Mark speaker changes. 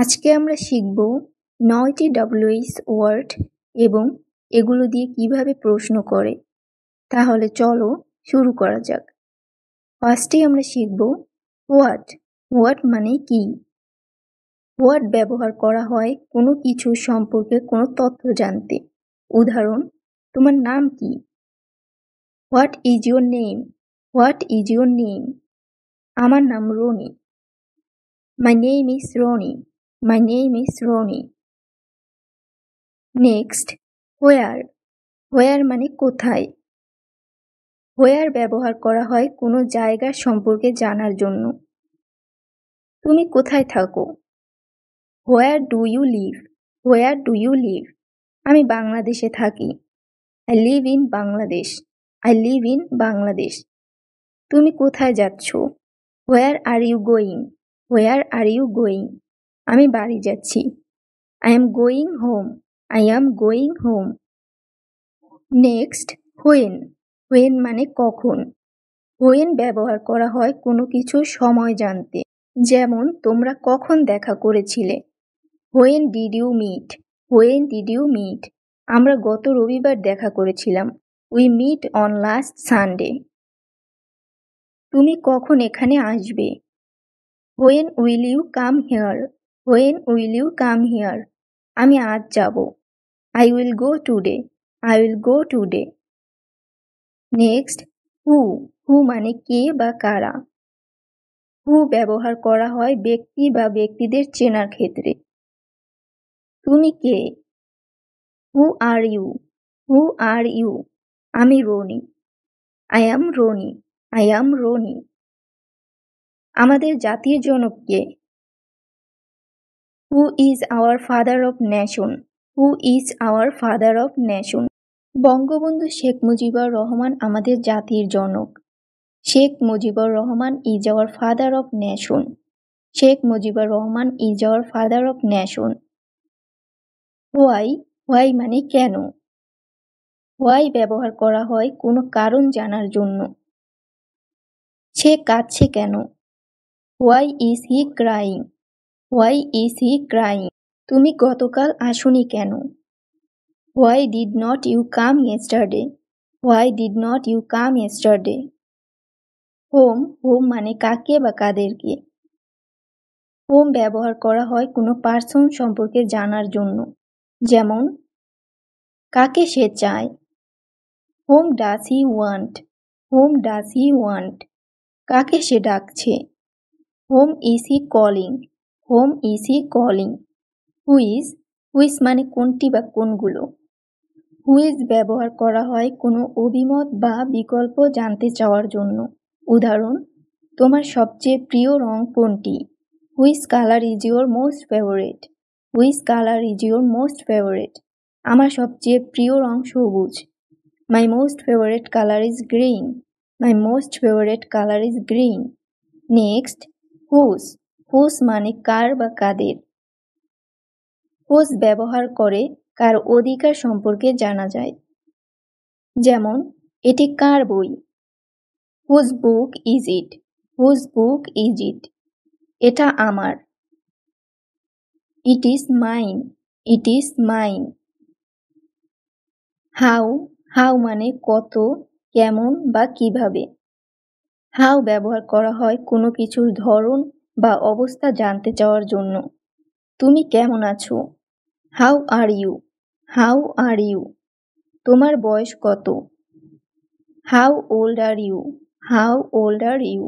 Speaker 1: আজকে আমরা শিখব নয়টি ডাব্লুএইচ ওয়ার্ড এবং এগুলো দিয়ে কিভাবে প্রশ্ন করে তাহলে চলো শুরু করা যাক ফার্স্টে আমরা শিখব হোয়াট হোয়াট মানে কি হোয়াট ব্যবহার করা হয় কোনো কিছু সম্পর্কে কোনো তথ্য জানতে উদাহরণ তোমার নাম কি what is your name what is your name আমার নাম Roni my name is Roni My name is Roni. Next where where মানে কোথায় হোয়ার ব্যবহার করা হয় কোনো জায়গার সম্পর্কে জানার জন্য তুমি কোথায় থাকো where do you live where do you live আমি বাংলাদেশে থাকি I live in Bangladesh I live in Bangladesh তুমি কোথায় যাচ্ছ where are you going where are you going আমি বাড়ি যাচ্ছি I am going home I am going home next when when মানে কখন হোয়েন ব্যবহার করা হয় কোনো কিছু সময় জানতে যেমন তোমরা কখন দেখা করেছিলে when did you meet when did you meet আমরা গত রবিবার দেখা করেছিলাম we meet on last Sunday তুমি কখন এখানে আসবে when will you come here when will you come here আমি আজ যাব I will go today I will go today next who who মানে কে বা কারা হু ব্যবহার করা হয় ব্যক্তি বা ব্যক্তিদের চেনার ক্ষেত্রে তুমি কে হু are you who are you আমি Roni I am Roni I am Roni আমাদের জাতির জনক কে who is our father of nation who is our father of nation Bangabandhu Sheikh Mujibur Rahman আমাদের জাতির জনক Sheikh Mujibur Rahman is our father of nation Sheikh Mujibur Rahman is our father of nation why why মানে কেন হোয়াই ব্যবহার করা হয় কোনো কারণ জানার জন্য সে কাঁদছে কেন why is he crying why is he crying তুমি গতকাল আসনি কেন why did not you come yesterday why did not you come yesterday whom whom মানে কাকে বা কাদেরকে হোম ব্যবহার করা হয় কোনো পার্সন সম্পর্কে জানার জন্য যেমন কাকে সে চায় whom does he want whom does he want কাকে সে ডাকছে whom is he calling whom is he calling which which মানে কোনটি বা কোনগুলো হুইজ ব্যবহার করা হয় কোনো অভিমত বা বিকল্প জানতে চাওয়ার জন্য উদাহরণ তোমার সবচেয়ে প্রিয় রং কোনটি which colour is your most favourite which colour is your most favourite আমার সবচেয়ে প্রিয় রং সবুজ my most favourite colour is green my most favourite colour is green next whose whose মানে কার বা কাদের হুস ব্যবহার করে কার অধিকার সম্পর্কে জানা যায় যেমন এটি কার বই whose book is it whose book is it এটা আমার it is mine it is mine how how মানে কত কেমন বা কিভাবে হাউ ব্যবহার করা হয় কোনো কিছুর ধরন বা অবস্থা জানতে চাওয়ার জন্য তুমি কেমন আছো how are you how are you তোমার বয়স কত how old are you how old are you